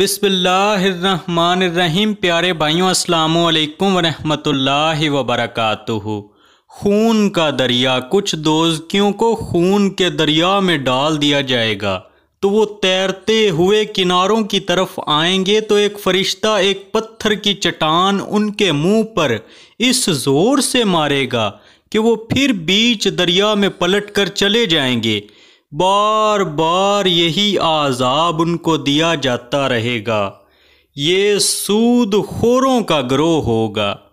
बिसमीम प्यारे भाइयों अस्सलाम वालेकुम वरहमतुल्लाहि वबरकातुहु खून का दरिया कुछ दोस्तियों को खून के दरिया में डाल दिया जाएगा तो वो तैरते हुए किनारों की तरफ आएंगे तो एक फरिश्ता एक पत्थर की चट्टान उनके मुंह पर इस ज़ोर से मारेगा कि वो फिर बीच दरिया में पलट कर चले जाएंगे बार बार यही आज़ाब उनको दिया जाता रहेगा ये सूद खोरों का ग्रोह होगा